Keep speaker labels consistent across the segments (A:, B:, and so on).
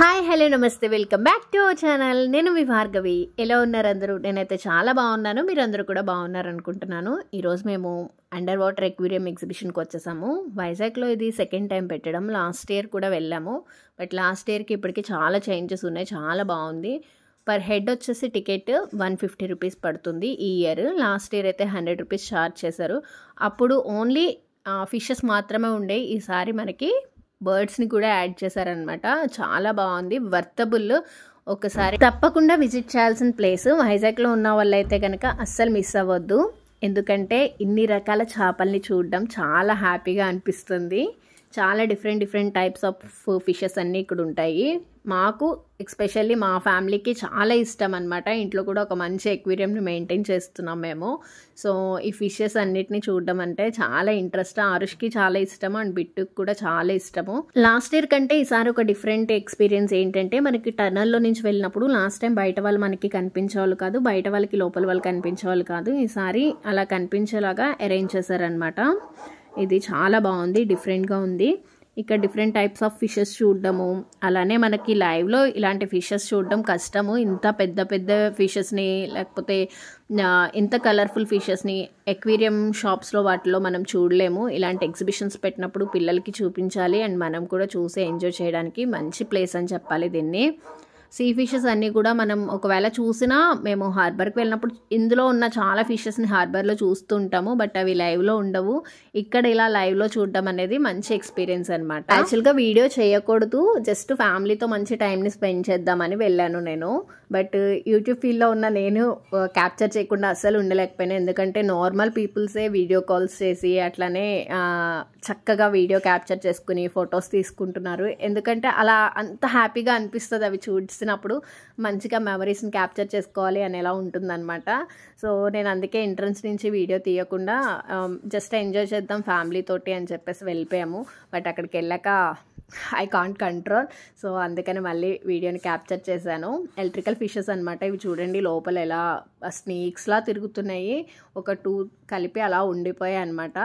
A: hi hello నమస్తే welcome back to our channel నేను మీ భార్గవి ఎలా ఉన్నారు అందరూ నేనైతే చాలా బాగున్నాను మీరందరూ కూడా బాగున్నారనుకుంటున్నాను ఈరోజు మేము అండర్ వాటర్ ఎక్వేరియం ఎగ్జిబిషన్కి వచ్చేసాము వైజాగ్లో ఇది సెకండ్ టైం పెట్టడం లాస్ట్ ఇయర్ కూడా వెళ్ళాము బట్ లాస్ట్ ఇయర్కి ఇప్పటికి చాలా చేంజెస్ ఉన్నాయి చాలా బాగుంది పర్ హెడ్ వచ్చేసి టికెట్ వన్ ఫిఫ్టీ రూపీస్ పడుతుంది ఈ ఇయర్ లాస్ట్ ఇయర్ అయితే హండ్రెడ్ రూపీస్ ఛార్జ్ చేశారు అప్పుడు ఓన్లీ ఫిషెస్ మాత్రమే ఉండే ఈసారి మనకి బర్డ్స్ని కూడా యాడ్ చేశారనమాట చాలా బాగుంది వర్తబుల్ ఒకసారి తప్పకుండా విజిట్ చేయాల్సిన ప్లేస్ వైజాగ్లో ఉన్న అయితే కనుక అస్సలు మిస్ అవ్వద్దు ఎందుకంటే ఇన్ని రకాల చేపల్ని చూడడం చాలా హ్యాపీగా అనిపిస్తుంది చాలా different different types of fishes అన్నీ ఇక్కడ ఉంటాయి మాకు ఎస్పెషల్లీ మా ఫ్యామిలీకి చాలా ఇష్టం అనమాట ఇంట్లో కూడా ఒక మంచి ఎక్వేరియంని మెయింటైన్ చేస్తున్నాం మేము సో ఈ ఫిషెస్ అన్నిటిని చూడడం అంటే చాలా ఇంట్రెస్ట్ ఆరుష్కి చాలా ఇష్టం అండ్ బిట్టుకు కూడా చాలా ఇష్టము లాస్ట్ ఇయర్ కంటే ఈసారి ఒక డిఫరెంట్ ఎక్స్పీరియన్స్ ఏంటంటే మనకి టర్నల్లో నుంచి వెళ్ళినప్పుడు లాస్ట్ టైం బయట వాళ్ళు మనకి కనిపించేవాళ్ళు కాదు బయట వాళ్ళకి లోపల వాళ్ళు కనిపించేవాళ్ళు కాదు ఈసారి అలా కనిపించేలాగా అరేంజ్ చేశారనమాట ఇది చాలా బాగుంది డిఫరెంట్గా ఉంది ఇక్కడ డిఫరెంట్ టైప్స్ ఆఫ్ ఫిషెస్ చూడడము అలానే మనకి లైవ్లో ఇలాంటి ఫిషెస్ చూడడం కష్టము ఇంత పెద్ద పెద్ద ఫిషెస్ని లేకపోతే ఇంత కలర్ఫుల్ ఫిషెస్ని ఎక్వేరియం షాప్స్లో వాటిలో మనం చూడలేము ఇలాంటి ఎగ్జిబిషన్స్ పెట్టినప్పుడు పిల్లలకి చూపించాలి అండ్ మనం కూడా చూసి ఎంజాయ్ చేయడానికి మంచి ప్లేస్ అని చెప్పాలి దీన్ని సీ ఫిషెస్ అన్నీ కూడా మనం ఒకవేళ చూసినా మేము హార్బర్కి వెళ్ళినప్పుడు ఇందులో ఉన్న చాలా ఫిషెస్ని హార్బర్లో చూస్తుంటాము బట్ అవి లైవ్లో ఉండవు ఇక్కడ ఇలా లైవ్లో చూడడం అనేది మంచి ఎక్స్పీరియన్స్ అనమాట యాక్చువల్గా వీడియో చేయకూడదు జస్ట్ ఫ్యామిలీతో మంచి టైంని స్పెండ్ చేద్దామని వెళ్ళాను నేను బట్ యూట్యూబ్ ఫీల్డ్లో ఉన్న నేను క్యాప్చర్ చేయకుండా అస్సలు ఉండలేకపోయినా ఎందుకంటే నార్మల్ పీపుల్సే వీడియో కాల్స్ చేసి అట్లానే చక్కగా వీడియో క్యాప్చర్ చేసుకుని ఫొటోస్ తీసుకుంటున్నారు ఎందుకంటే అలా అంత హ్యాపీగా అనిపిస్తుంది అవి చూడ్స్ వచ్చినప్పుడు మంచిగా మెమరీస్ని క్యాప్చర్ చేసుకోవాలి అని ఎలా ఉంటుందన్నమాట సో నేను అందుకే ఎంట్రన్స్ నుంచి వీడియో తీయకుండా జస్ట్ um, ఎంజాయ్ చేద్దాం ఫ్యామిలీ తోటి అని చెప్పేసి వెళ్ళిపోయాము బట్ అక్కడికి వెళ్ళాక ఐ కాంట్ కంట్రోల్ సో అందుకని మళ్ళీ వీడియోని క్యాప్చర్ చేశాను ఎలక్ట్రికల్ ఫిషెస్ అనమాట ఇవి చూడండి లోపల ఎలా స్నేక్స్లా తిరుగుతున్నాయి ఒక టూ కలిపి అలా ఉండిపోయాయి అనమాట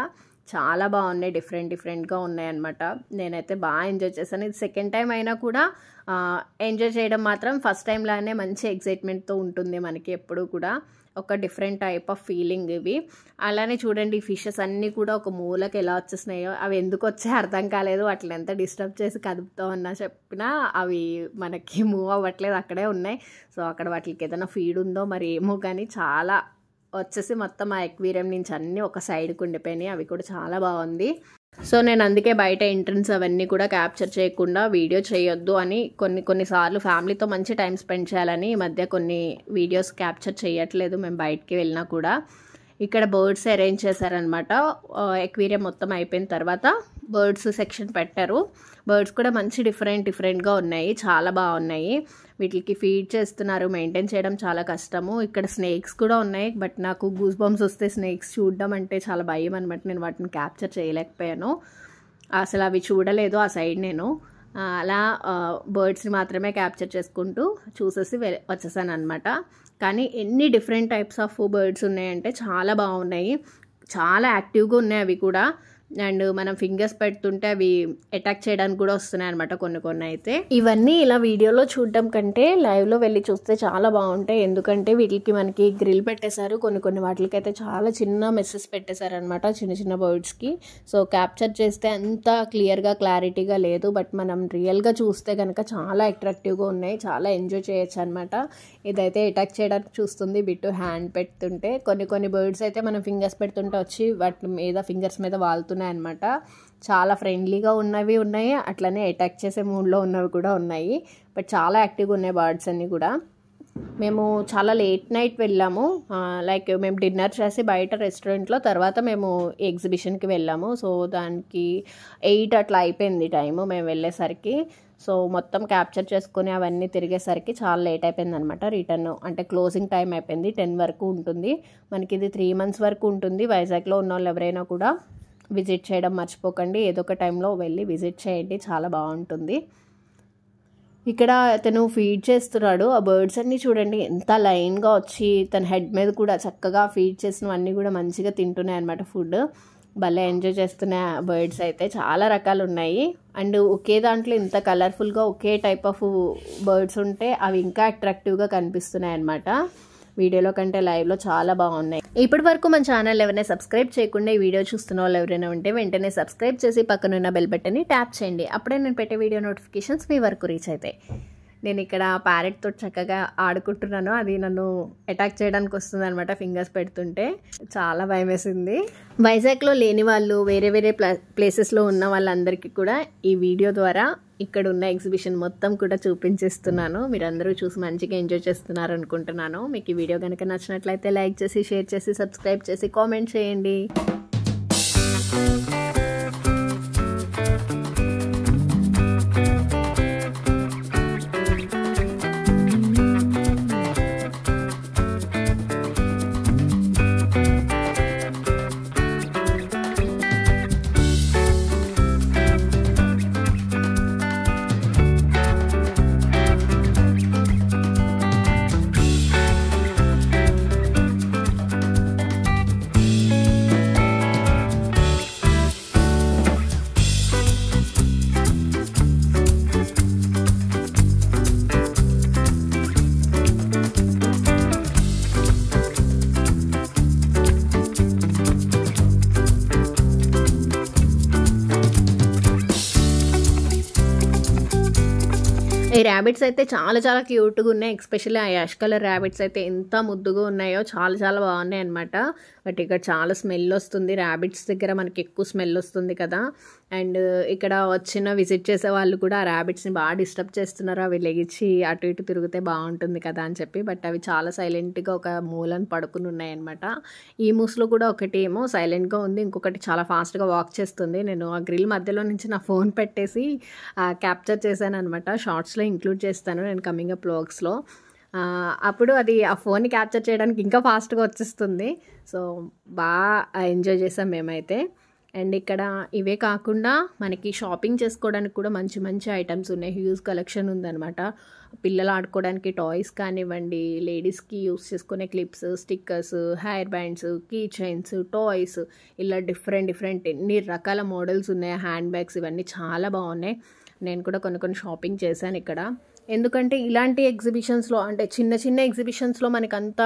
A: చాలా బాగున్నాయి డిఫరెంట్ డిఫరెంట్గా ఉన్నాయన్నమాట నేనైతే బాగా ఎంజాయ్ చేశాను ఇది సెకండ్ టైం అయినా కూడా ఎంజాయ్ చేయడం మాత్రం ఫస్ట్ టైంలానే మంచి ఎగ్జైట్మెంట్తో ఉంటుంది మనకి ఎప్పుడూ కూడా ఒక డిఫరెంట్ టైప్ ఆఫ్ ఫీలింగ్ ఇవి అలానే చూడండి ఫిషెస్ అన్నీ కూడా ఒక మూలకి ఎలా వచ్చేసినాయో అవి ఎందుకు వచ్చే అర్థం కాలేదు వాటిని ఎంత డిస్టర్బ్ చేసి కదుపుతా ఉన్నా చెప్పినా అవి మనకి మూవ్ అవ్వట్లేదు అక్కడే ఉన్నాయి సో అక్కడ వాటికి ఏదైనా ఫీడ్ ఉందో మరి ఏమో కానీ చాలా వచ్చేసి మొత్తం ఆ ఎక్వేరియం నుంచి అన్నీ ఒక సైడ్కి ఉండిపోయినాయి అవి కూడా చాలా బాగుంది సో నేను అందుకే బయట ఎంట్రన్స్ అవన్నీ కూడా క్యాప్చర్ చేయకుండా వీడియో చేయొద్దు అని కొన్ని కొన్నిసార్లు ఫ్యామిలీతో మంచి టైం స్పెండ్ చేయాలని ఈ మధ్య కొన్ని వీడియోస్ క్యాప్చర్ చేయట్లేదు మేము బయటికి వెళ్ళినా కూడా ఇక్కడ బర్డ్స్ అరేంజ్ చేశారనమాట ఎక్వేరియం మొత్తం అయిపోయిన తర్వాత బర్డ్స్ సెక్షన్ పెట్టారు బర్డ్స్ కూడా మంచి డిఫరెంట్ డిఫరెంట్గా ఉన్నాయి చాలా బాగున్నాయి వీటికి ఫీడ్ చేస్తున్నారు మెయింటైన్ చేయడం చాలా కష్టము ఇక్కడ స్నేక్స్ కూడా ఉన్నాయి బట్ నాకు గూస్ బాంబ్స్ వస్తే స్నేక్స్ చూడడం అంటే చాలా భయం అనమాట నేను వాటిని క్యాప్చర్ చేయలేకపోయాను అసలు అవి చూడలేదు ఆ సైడ్ నేను అలా బర్డ్స్ని మాత్రమే క్యాప్చర్ చేసుకుంటూ చూసేసి వె వచ్చేసాను అనమాట కానీ ఎన్ని డిఫరెంట్ టైప్స్ ఆఫ్ బర్డ్స్ ఉన్నాయంటే చాలా బాగున్నాయి చాలా యాక్టివ్గా ఉన్నాయి అవి కూడా అండ్ మనం ఫింగర్స్ పెడుతుంటే అవి అటాక్ చేయడానికి కూడా వస్తున్నాయి అనమాట కొన్ని కొన్ని అయితే ఇవన్నీ ఇలా వీడియోలో చూడడం కంటే లైవ్లో వెళ్ళి చూస్తే చాలా బాగుంటాయి ఎందుకంటే వీటికి మనకి గ్రిల్ పెట్టేశారు కొన్ని కొన్ని వాటికి అయితే చాలా చిన్న పెట్టేశారు అనమాట చిన్న చిన్న బర్డ్స్కి సో క్యాప్చర్ చేస్తే అంత క్లియర్గా క్లారిటీగా లేదు బట్ మనం రియల్గా చూస్తే కనుక చాలా అట్రాక్టివ్గా ఉన్నాయి చాలా ఎంజాయ్ చేయొచ్చు అనమాట ఇదైతే అటాక్ చేయడానికి చూస్తుంది బిట్టు హ్యాండ్ పెడుతుంటే కొన్ని కొన్ని బర్డ్స్ అయితే మనం ఫింగర్స్ పెడుతుంటే వచ్చి వాటి మీద ఫింగర్స్ మీద వాళ్తుంటాయి వస్తున్నాయి అనమాట చాలా ఫ్రెండ్లీగా ఉన్నవి ఉన్నాయి అట్లనే అటాక్ చేసే మూడ్లో ఉన్నవి కూడా ఉన్నాయి బట్ చాలా యాక్టివ్గా ఉన్నాయి బర్డ్స్ అన్నీ కూడా మేము చాలా లేట్ నైట్ వెళ్ళాము లైక్ మేము డిన్నర్ చేసి బయట రెస్టారెంట్లో తర్వాత మేము ఎగ్జిబిషన్కి వెళ్ళాము సో దానికి ఎయిట్ అట్లా అయిపోయింది టైము మేము వెళ్ళేసరికి సో మొత్తం క్యాప్చర్ చేసుకుని అవన్నీ తిరిగేసరికి చాలా లేట్ అయిపోయింది అనమాట రిటర్న్ అంటే క్లోజింగ్ టైం అయిపోయింది టెన్ వరకు ఉంటుంది మనకి ఇది త్రీ మంత్స్ వరకు ఉంటుంది వైజాగ్లో ఉన్న వాళ్ళు ఎవరైనా కూడా విజిట్ చేయడం మర్చిపోకండి ఏదో ఒక టైంలో వెళ్ళి విజిట్ చేయండి చాలా బాగుంటుంది ఇక్కడ తను ఫీడ్ చేస్తున్నాడు ఆ బర్డ్స్ అన్నీ చూడండి ఎంత లైన్గా వచ్చి తన హెడ్ మీద కూడా చక్కగా ఫీడ్ చేసినవన్నీ కూడా మంచిగా తింటున్నాయి అనమాట ఫుడ్ భలే ఎంజాయ్ చేస్తున్న బర్డ్స్ అయితే చాలా రకాలు ఉన్నాయి అండ్ ఒకే దాంట్లో ఇంత కలర్ఫుల్గా ఒకే టైప్ ఆఫ్ బర్డ్స్ ఉంటే అవి ఇంకా అట్రాక్టివ్గా కనిపిస్తున్నాయి అన్నమాట వీడియోలో కంటే లైవ్లో చాలా బాగున్నాయి ఇప్పటి వరకు మన ఛానల్ ఎవరైనా సబ్స్క్రైబ్ చేయకుండా ఈ వీడియో చూస్తున్న వాళ్ళు ఎవరైనా ఉంటే వెంటనే సబ్స్క్రైబ్ చేసి పక్కనున్న బెల్ బటన్ని ట్యాప్ చేయండి అప్పుడే నేను పెట్టే వీడియో నోటిఫికేషన్స్ మీ వరకు రీచ్ అవుతాయి నేను ఇక్కడ ప్యారెట్తో చక్కగా ఆడుకుంటున్నాను అది నన్ను అటాక్ చేయడానికి వస్తుంది అనమాట ఫింగర్స్ పెడుతుంటే చాలా భయం వేసింది వైజాగ్లో లేని వాళ్ళు వేరే వేరే ప్లా ప్లేసెస్లో ఉన్న వాళ్ళందరికీ కూడా ఈ వీడియో ద్వారా ఇక్కడ ఉన్న ఎగ్జిబిషన్ మొత్తం కూడా చూపించేస్తున్నాను మీరందరూ చూసి మంచిగా ఎంజాయ్ చేస్తున్నారు అనుకుంటున్నాను మీకు ఈ వీడియో కనుక నచ్చినట్లయితే లైక్ చేసి షేర్ చేసి సబ్స్క్రైబ్ చేసి కామెంట్ చేయండి ర్యాబిట్స్ అయితే చాలా చాలా క్యూట్గా ఉన్నాయి ఎక్స్పెషల్లీ ఆ యాష్ కలర్ ర్యాబిట్స్ అయితే ఎంత ముద్దుగా ఉన్నాయో చాలా చాలా బాగున్నాయి అనమాట బట్ ఇక్కడ చాలా స్మెల్ వస్తుంది ర్యాబిట్స్ దగ్గర మనకి ఎక్కువ స్మెల్ వస్తుంది కదా అండ్ ఇక్కడ వచ్చిన విజిట్ చేసే వాళ్ళు కూడా ఆ ర్యాబిట్స్ని బాగా డిస్టర్బ్ చేస్తున్నారు అవి లెగిచ్చి అటు ఇటు తిరిగితే బాగుంటుంది కదా అని చెప్పి బట్ అవి చాలా సైలెంట్గా ఒక మూలను పడుకుని ఉన్నాయన్నమాట ఈ మూస్లో కూడా ఒకటి ఏమో సైలెంట్గా ఉంది ఇంకొకటి చాలా ఫాస్ట్గా వాక్ చేస్తుంది నేను ఆ గ్రిల్ మధ్యలో నుంచి నా ఫోన్ పెట్టేసి క్యాప్చర్ చేశాను అనమాట షార్ట్స్లో ఇంక్లూడ్ చేస్తాను నేను కమింగ్ అప్ బ్లాగ్స్లో అప్పుడు అది ఆ ఫోన్ని క్యాప్చర్ చేయడానికి ఇంకా ఫాస్ట్గా వచ్చేస్తుంది సో బాగా ఎంజాయ్ చేసాం మేమైతే అండ్ ఇక్కడ ఇవే కాకుండా మనకి షాపింగ్ చేసుకోవడానికి కూడా మంచి మంచి ఐటమ్స్ ఉన్నాయి హ్యూజ్ కలెక్షన్ ఉందనమాట పిల్లలు ఆడుకోవడానికి టాయ్స్ కానివ్వండి లేడీస్కి యూస్ చేసుకునే clips stickers hair bands key chains toys ఇలా డిఫరెంట్ డిఫరెంట్ ఎన్ని రకాల మోడల్స్ ఉన్నాయి హ్యాండ్ బ్యాగ్స్ ఇవన్నీ చాలా బాగున్నాయి నేను కూడా కొన్ని కొన్ని షాపింగ్ చేశాను ఇక్కడ ఎందుకంటే ఇలాంటి ఎగ్జిబిషన్స్లో అంటే చిన్న చిన్న ఎగ్జిబిషన్స్లో మనకి అంత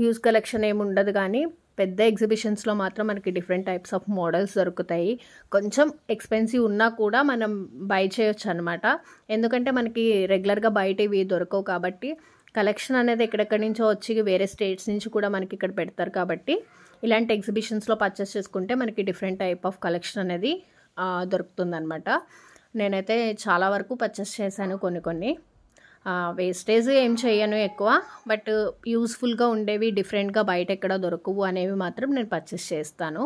A: హ్యూజ్ కలెక్షన్ ఏమి ఉండదు కానీ పెద్ద ఎగ్జిబిషన్స్లో మాత్రం మనకి డిఫరెంట్ టైప్స్ ఆఫ్ మోడల్స్ దొరుకుతాయి కొంచెం ఎక్స్పెన్సివ్ ఉన్నా కూడా మనం బై చేయొచ్చు అనమాట ఎందుకంటే మనకి రెగ్యులర్గా బయట ఇవి దొరకవు కాబట్టి కలెక్షన్ అనేది ఎక్కడెక్కడి నుంచో వచ్చి వేరే స్టేట్స్ నుంచి కూడా మనకి ఇక్కడ పెడతారు కాబట్టి ఇలాంటి ఎగ్జిబిషన్స్లో పర్చేస్ చేసుకుంటే మనకి డిఫరెంట్ టైప్ ఆఫ్ కలెక్షన్ అనేది దొరుకుతుందనమాట నేనైతే చాలా వరకు పర్చేస్ చేశాను కొన్ని కొన్ని వేస్టేజ్ ఏం చేయను ఎక్కువ బట్ యూస్ఫుల్గా ఉండేవి డిఫరెంట్గా బయట ఎక్కడ దొరకవు అనేవి మాత్రం నేను పర్చేస్ చేస్తాను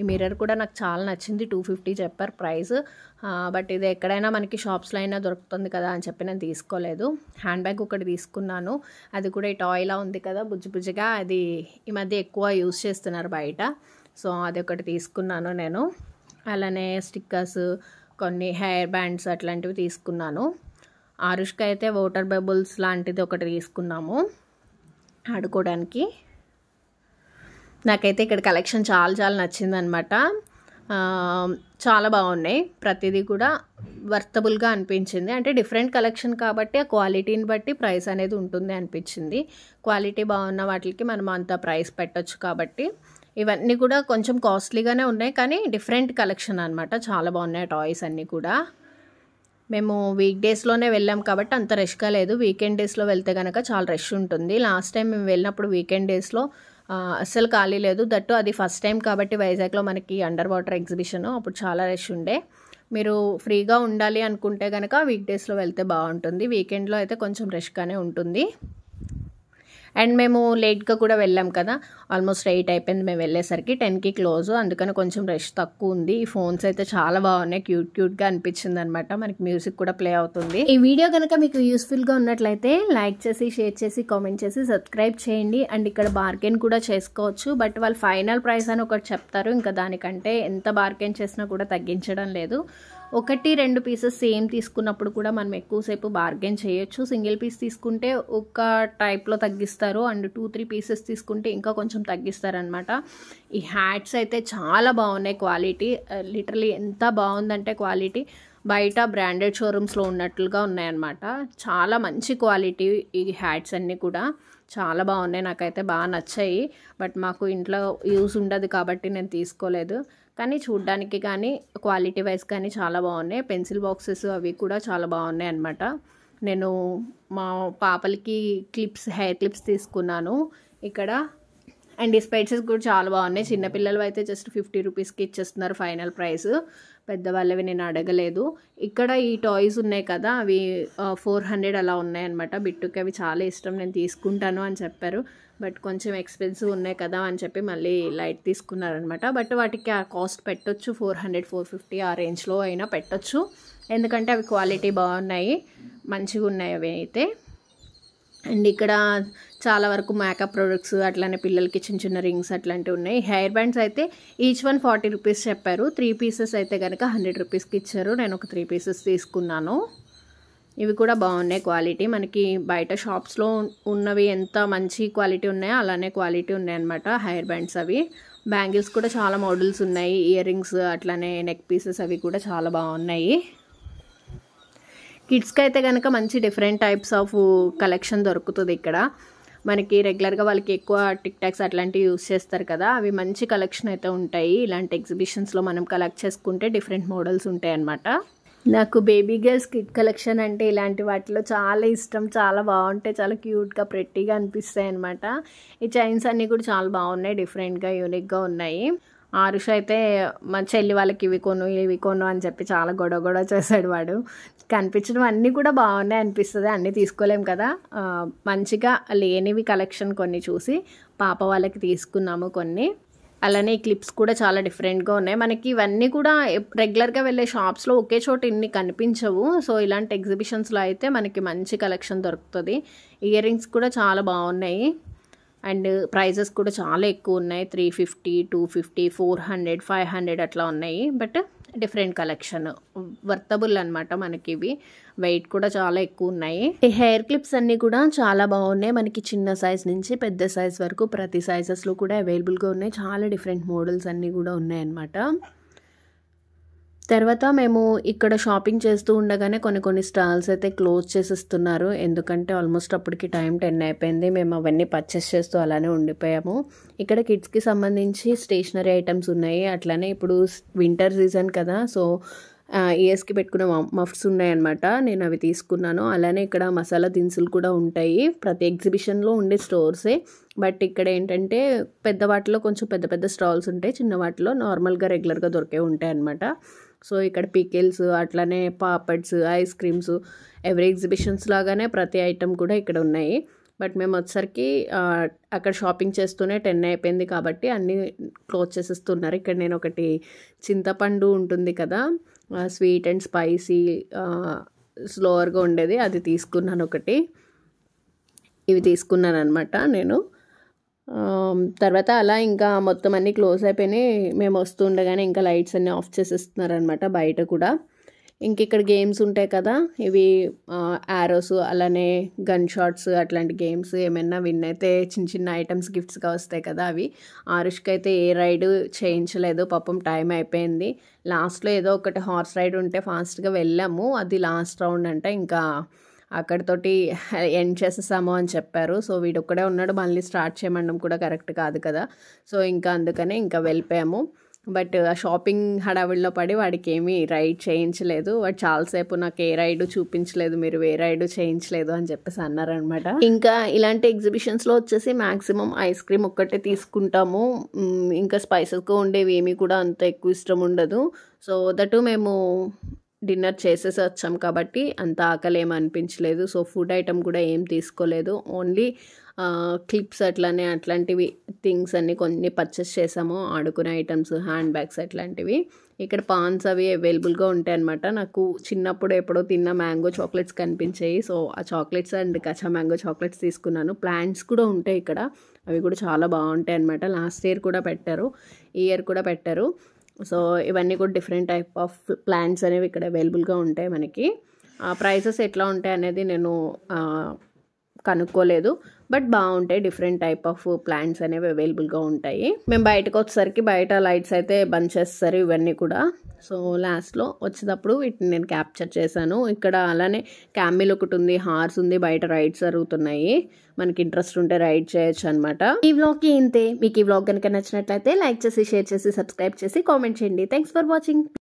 A: ఈ మిర్రర్ కూడా నాకు చాలా నచ్చింది టూ ఫిఫ్టీ చెప్పారు ప్రైస్ బట్ ఇది ఎక్కడైనా మనకి షాప్స్లో అయినా దొరుకుతుంది కదా అని చెప్పి నేను తీసుకోలేదు హ్యాండ్ బ్యాగ్ ఒకటి తీసుకున్నాను అది కూడా ఈ టాయ్లా ఉంది కదా బుజ్జి బుజ్జిగా అది ఈ మధ్య ఎక్కువ యూస్ చేస్తున్నారు బయట సో అది ఒకటి తీసుకున్నాను నేను అలానే స్టిక్కర్స్ కొన్ని హెయిర్ బ్యాండ్స్ అట్లాంటివి తీసుకున్నాను ఆరుష్కి అయితే వాటర్ బబుల్స్ లాంటిది ఒకటి తీసుకున్నాము ఆడుకోవడానికి నాకైతే ఇక్కడ కలెక్షన్ చాలా చాలా నచ్చిందనమాట చాలా బాగున్నాయి ప్రతిదీ కూడా వర్తబుల్గా అనిపించింది అంటే డిఫరెంట్ కలెక్షన్ కాబట్టి ఆ క్వాలిటీని బట్టి ప్రైస్ అనేది ఉంటుంది అనిపించింది క్వాలిటీ బాగున్న వాటికి మనం అంత ప్రైస్ పెట్టచ్చు కాబట్టి ఇవన్నీ కూడా కొంచెం కాస్ట్లీగానే ఉన్నాయి కానీ డిఫరెంట్ కలెక్షన్ అనమాట చాలా బాగున్నాయి టాయ్స్ అన్నీ కూడా మేము వీక్ డేస్లోనే వెళ్ళాం కాబట్టి అంత రష్గా లేదు వీకెండ్ డేస్లో వెళ్తే కనుక చాలా రష్ ఉంటుంది లాస్ట్ టైం మేము వెళ్ళినప్పుడు వీకెండ్ డేస్లో అస్సలు ఖాళీ లేదు దట్టు అది ఫస్ట్ టైం కాబట్టి వైజాగ్లో మనకి అండర్ వాటర్ ఎగ్జిబిషన్ అప్పుడు చాలా రష్ ఉండే మీరు ఫ్రీగా ఉండాలి అనుకుంటే కనుక వీక్ డేస్లో వెళ్తే బాగుంటుంది వీకెండ్లో అయితే కొంచెం రష్గానే ఉంటుంది అండ్ మేము లేట్గా కూడా వెళ్ళాం కదా ఆల్మోస్ట్ ఎయిట్ అయిపోయింది మేము వెళ్ళేసరికి టెన్కి క్లోజ్ అందుకని కొంచెం రష్ తక్కువ ఉంది ఈ ఫోన్స్ అయితే చాలా బాగున్నాయి క్యూట్ క్యూట్గా అనిపించింది అనమాట మనకి మ్యూజిక్ కూడా ప్లే అవుతుంది ఈ వీడియో కనుక మీకు యూస్ఫుల్గా ఉన్నట్లయితే లైక్ చేసి షేర్ చేసి కామెంట్ చేసి సబ్స్క్రైబ్ చేయండి అండ్ ఇక్కడ బార్గెన్ కూడా చేసుకోవచ్చు బట్ వాళ్ళు ఫైనల్ ప్రైస్ అని ఒకటి చెప్తారు ఇంకా దానికంటే ఎంత బార్గెన్ చేసినా కూడా తగ్గించడం లేదు ఒకటి రెండు పీసెస్ సేమ్ తీసుకున్నప్పుడు కూడా మనం ఎక్కువసేపు బార్గెన్ చేయొచ్చు సింగిల్ పీస్ తీసుకుంటే ఒక టైప్లో తగ్గిస్తారు అండ్ టూ త్రీ పీసెస్ తీసుకుంటే ఇంకా కొంచెం తగ్గిస్తారనమాట ఈ హ్యాట్స్ అయితే చాలా బాగున్నాయి క్వాలిటీ లిటరలీ uh, ఎంత బాగుందంటే క్వాలిటీ బయట బ్రాండెడ్ షోరూమ్స్లో ఉన్నట్లుగా ఉన్నాయన్నమాట చాలా మంచి క్వాలిటీ ఈ హ్యాట్స్ అన్నీ కూడా చాలా బాగున్నాయి నాకైతే బాగా నచ్చాయి బట్ మాకు ఇంట్లో యూస్ ఉండదు కాబట్టి నేను తీసుకోలేదు కానీ చూడ్డానికి కానీ క్వాలిటీ వైజ్ కానీ చాలా బాగున్నాయి పెన్సిల్ బాక్సెస్ అవి కూడా చాలా బాగున్నాయి అనమాట నేను మా పాపలకి క్లిప్స్ హెయిర్ క్లిప్స్ తీసుకున్నాను ఇక్కడ అండ్ ఈ స్పైసెస్ కూడా చాలా బాగున్నాయి చిన్నపిల్లలు అయితే జస్ట్ ఫిఫ్టీ రూపీస్కి ఇచ్చేస్తున్నారు ఫైనల్ ప్రైస్ పెద్దవాళ్ళవి నేను అడగలేదు ఇక్కడ ఈ టాయ్స్ ఉన్నాయి కదా అవి ఫోర్ హండ్రెడ్ అలా అనమాట బిట్టుకి అవి చాలా ఇష్టం నేను తీసుకుంటాను అని చెప్పారు బట్ కొంచెం ఎక్స్పెన్సివ్ ఉన్నాయి కదా అని చెప్పి మళ్ళీ లైట్ తీసుకున్నారనమాట బట్ వాటికి ఆ కాస్ట్ పెట్టొచ్చు ఫోర్ హండ్రెడ్ ఫోర్ ఫిఫ్టీ ఆ రేంజ్లో అయినా పెట్టొచ్చు ఎందుకంటే అవి క్వాలిటీ బాగున్నాయి మంచిగా ఉన్నాయి అవి అయితే అండ్ ఇక్కడ చాలా వరకు మేకప్ ప్రొడక్ట్స్ అట్లానే పిల్లలకి చిన్న చిన్న రింగ్స్ అట్లాంటివి ఉన్నాయి హెయిర్ బ్యాండ్స్ అయితే ఈచ్ వన్ ఫార్టీ రూపీస్ చెప్పారు త్రీ పీసెస్ అయితే కనుక హండ్రెడ్ రూపీస్కి ఇచ్చారు నేను ఒక త్రీ పీసెస్ తీసుకున్నాను ఇవి కూడా బాగున్నాయి క్వాలిటీ మనకి బయట షాప్స్లో ఉన్నవి ఎంత మంచి క్వాలిటీ ఉన్నాయో అలానే క్వాలిటీ ఉన్నాయి అనమాట బ్యాండ్స్ అవి బ్యాంగిల్స్ కూడా చాలా మోడల్స్ ఉన్నాయి ఇయర్ రింగ్స్ అట్లానే నెక్ పీసెస్ అవి కూడా చాలా బాగున్నాయి కిడ్స్కి అయితే కనుక మంచి డిఫరెంట్ టైప్స్ ఆఫ్ కలెక్షన్ దొరుకుతుంది ఇక్కడ మనకి రెగ్యులర్గా వాళ్ళకి ఎక్కువ టిక్ టాక్స్ అట్లాంటివి యూస్ చేస్తారు కదా అవి మంచి కలెక్షన్ అయితే ఉంటాయి ఇలాంటి ఎగ్జిబిషన్స్లో మనం కలెక్ట్ చేసుకుంటే డిఫరెంట్ మోడల్స్ ఉంటాయి అన్నమాట నాకు బేబీ గర్ల్స్ కిట్ కలెక్షన్ అంటే ఇలాంటి వాటిలో చాలా ఇష్టం చాలా బాగుంటాయి చాలా క్యూట్గా ప్రెట్టీగా అనిపిస్తాయి అనమాట ఈ చైన్స్ అన్నీ కూడా చాలా బాగున్నాయి డిఫరెంట్గా యూనిక్గా ఉన్నాయి ఆరుష అయితే మా చెల్లి వాళ్ళకి ఇవి కొను ఇవి కొను అని చెప్పి చాలా గొడవ గొడవ చేశాడు వాడు కనిపించడం అన్నీ కూడా బాగున్నాయి అనిపిస్తుంది అన్నీ తీసుకోలేం కదా మంచిగా లేనివి కలెక్షన్ కొన్ని చూసి పాప వాళ్ళకి తీసుకున్నాము కొన్ని అలానే క్లిప్స్ కూడా చాలా డిఫరెంట్గా ఉన్నాయి మనకి ఇవన్నీ కూడా రెగ్యులర్గా వెళ్ళే షాప్స్లో ఒకే చోట ఇన్ని కనిపించవు సో ఇలాంటి ఎగ్జిబిషన్స్లో అయితే మనకి మంచి కలెక్షన్ దొరుకుతుంది ఇయర్ రింగ్స్ కూడా చాలా బాగున్నాయి అండ్ ప్రైజెస్ కూడా చాలా ఎక్కువ ఉన్నాయి three fifty two fifty four hundred five hundred అట్లా ఉన్నాయి బట్ డిఫరెంట్ కలెక్షన్ వర్తబుల్ అనమాట మనకి ఇవి వెయిట్ కూడా చాలా ఎక్కువ ఉన్నాయి ఈ హెయిర్ క్లిప్స్ అన్నీ కూడా చాలా బాగున్నాయి మనకి చిన్న సైజ్ నుంచి పెద్ద సైజ్ వరకు ప్రతి సైజెస్లో కూడా అవైలబుల్గా ఉన్నాయి చాలా డిఫరెంట్ మోడల్స్ అన్నీ కూడా ఉన్నాయి అనమాట తర్వాత మేము ఇక్కడ షాపింగ్ చేస్తూ ఉండగానే కొన్ని కొన్ని స్టాల్స్ అయితే క్లోజ్ చేసేస్తున్నారు ఎందుకంటే ఆల్మోస్ట్ అప్పటికి టైం టెన్ అయిపోయింది మేము అవన్నీ పర్చేస్ చేస్తూ అలానే ఉండిపోయాము ఇక్కడ కిడ్స్కి సంబంధించి స్టేషనరీ ఐటమ్స్ ఉన్నాయి అట్లానే ఇప్పుడు వింటర్ సీజన్ కదా సో ఇయర్స్కి పెట్టుకునే మఫ్స్ ఉన్నాయన్నమాట నేను అవి తీసుకున్నాను అలానే ఇక్కడ మసాలా దినుసులు కూడా ఉంటాయి ప్రతి ఎగ్జిబిషన్లో ఉండే స్టోర్సే బట్ ఇక్కడ ఏంటంటే పెద్ద వాటిలో కొంచెం పెద్ద పెద్ద స్టాల్స్ ఉంటాయి చిన్న వాటిలో నార్మల్గా రెగ్యులర్గా దొరికే ఉంటాయి అన్నమాట సో ఇక్కడ పికిల్స్ అట్లనే papads ice creams every exhibitions లాగానే ప్రతి ఐటెం కూడా ఇక్కడ ఉన్నాయి బట్ మేము వచ్చేసరికి అక్కడ షాపింగ్ చేస్తూనే టెన్ అయిపోయింది కాబట్టి అన్నీ క్లోజ్ చేసేస్తున్నారు ఇక్కడ నేను ఒకటి చింతపండు ఉంటుంది కదా స్వీట్ అండ్ స్పైసీ స్లోవర్గా ఉండేది అది తీసుకున్నాను ఒకటి ఇవి తీసుకున్నాను అనమాట నేను తర్వాత అలా ఇంకా మొత్తం అన్నీ క్లోజ్ అయిపోయినాయి మేము వస్తుండగానే ఇంకా లైట్స్ అన్నీ ఆఫ్ చేసేస్తున్నారనమాట బయట కూడా ఇంక ఇక్కడ గేమ్స్ ఉంటాయి కదా ఇవి యారోస్ అలానే గన్ షాట్స్ అట్లాంటి గేమ్స్ ఏమైనా విన్ అయితే చిన్న చిన్న ఐటమ్స్ గిఫ్ట్స్గా వస్తాయి కదా అవి ఆరుష్కి అయితే ఏ రైడ్ చేయించలేదు పాపం టైం అయిపోయింది లాస్ట్లో ఏదో ఒకటి హార్స్ రైడ్ ఉంటే ఫాస్ట్గా వెళ్ళాము అది లాస్ట్ రౌండ్ అంటే ఇంకా అక్కడతోటి ఎండ్ చేసేసాము అని చెప్పారు సో వీడొక్కడే ఉన్నాడు మళ్ళీ స్టార్ట్ చేయమండం కూడా కరెక్ట్ కాదు కదా సో ఇంకా అందుకనే ఇంకా వెళ్ళిపోయాము బట్ ఆ షాపింగ్ హడావిడిలో పడి వాడికి ఏమీ రైడ్ చేయించలేదు వాడు చాలాసేపు నాకు ఏ రైడ్ చూపించలేదు మీరు ఏ రైడ్ చేయించలేదు అని చెప్పేసి అన్నారనమాట ఇంకా ఇలాంటి ఎగ్జిబిషన్స్లో వచ్చేసి మ్యాక్సిమం ఐస్ క్రీమ్ ఒక్కటే తీసుకుంటాము ఇంకా స్పైసెస్గా ఉండేవి ఏమీ కూడా అంత ఎక్కువ ఇష్టం ఉండదు సో దట్ మేము డిన్నర్ చేసేసి వచ్చాం కాబట్టి అంత ఆకలి అనిపించలేదు సో ఫుడ్ ఐటమ్ కూడా ఏం తీసుకోలేదు ఓన్లీ క్లిప్స్ అట్లానే అట్లాంటివి థింగ్స్ అన్నీ కొన్ని పర్చేస్ చేసాము ఆడుకునే ఐటమ్స్ హ్యాండ్ బ్యాగ్స్ అట్లాంటివి ఇక్కడ పాన్స్ అవి అవైలబుల్గా ఉంటాయి అనమాట నాకు చిన్నప్పుడు ఎప్పుడో తిన్న మ్యాంగో చాక్లెట్స్ కనిపించాయి సో ఆ చాక్లెట్స్ అండ్ కచ్చా మ్యాంగో చాక్లెట్స్ తీసుకున్నాను ప్లాంట్స్ కూడా ఉంటాయి ఇక్కడ అవి కూడా చాలా బాగుంటాయి అనమాట లాస్ట్ ఇయర్ కూడా పెట్టారు ఈ ఇయర్ కూడా పెట్టారు సో ఇవన్నీ కూడా డిఫరెంట్ టైప్ ఆఫ్ ప్లాంట్స్ అనేవి ఇక్కడ అవైలబుల్గా ఉంటాయి మనకి ప్రైసెస్ ఎట్లా ఉంటాయి అనేది నేను కనుక్కోలేదు బట్ బాగుంటాయి డిఫరెంట్ టైప్ ఆఫ్ ప్లాంట్స్ అనేవి అవైలబుల్గా ఉంటాయి మేము బయటకు వచ్చేసరికి బయట లైట్స్ అయితే బంద్ చేస్తారు ఇవన్నీ కూడా సో లాస్ట్లో వచ్చేటప్పుడు వీటిని నేను క్యాప్చర్ చేశాను ఇక్కడ అలానే క్యామిల్ ఒకటి ఉంది హార్స్ ఉంది బయట రైడ్స్ జరుగుతున్నాయి మనకి ఇంట్రెస్ట్ ఉంటే రైడ్ చేయొచ్చు అనమాట ఈ వ్లాగ్కి ఇంతే మీకు ఈ వ్లాగ్ కనుక నచ్చినట్లయితే లైక్ చేసి షేర్ చేసి సబ్స్క్రైబ్ చేసి కామెంట్ చేయండి థ్యాంక్స్ ఫర్ వాచింగ్